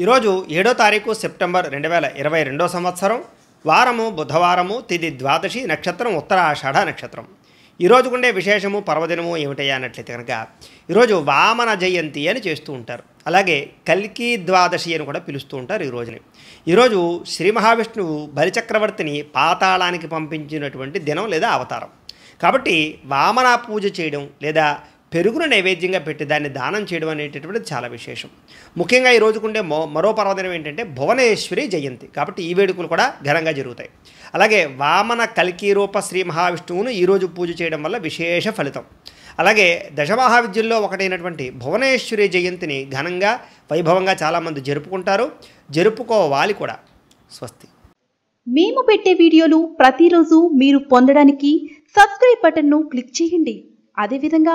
ఈరోజు ఏడో తారీఖు సెప్టెంబర్ రెండు వేల ఇరవై రెండో సంవత్సరం వారము బుధవారము తిది ద్వాదశి నక్షత్రం ఉత్తర ఆషాఢ నక్షత్రం ఈరోజుకుండే విశేషము పర్వదినము ఏమిటయ్యా అన్నట్లయితే కనుక ఈరోజు వామన జయంతి అని చేస్తూ ఉంటారు అలాగే కల్కి ద్వాదశి అని కూడా పిలుస్తూ ఉంటారు ఈ రోజుని ఈరోజు శ్రీ మహావిష్ణువు బలిచక్రవర్తిని పాతాళానికి పంపించినటువంటి దినం లేదా అవతారం కాబట్టి వామన పూజ చేయడం లేదా పెరుగును నైవేద్యంగా పెట్టి దాన్ని దానం చేయడం అనేటటువంటిది చాలా విశేషం ముఖ్యంగా ఈ రోజుకుండే మరో పర్వదినం ఏంటంటే భువనేశ్వరి జయంతి కాబట్టి ఈ వేడుకలు కూడా ఘనంగా జరుగుతాయి అలాగే వామన కల్కి రూప శ్రీ మహావిష్ణువును ఈరోజు పూజ చేయడం వల్ల విశేష ఫలితం అలాగే దశమహావిద్యుల్లో ఒకటైనటువంటి భువనేశ్వరి జయంతిని ఘనంగా వైభవంగా చాలామంది జరుపుకుంటారు జరుపుకోవాలి కూడా స్వస్తి మేము పెట్టే వీడియోలు ప్రతిరోజు మీరు పొందడానికి సబ్స్క్రైబ్ బటన్ను క్లిక్ చేయండి అదేవిధంగా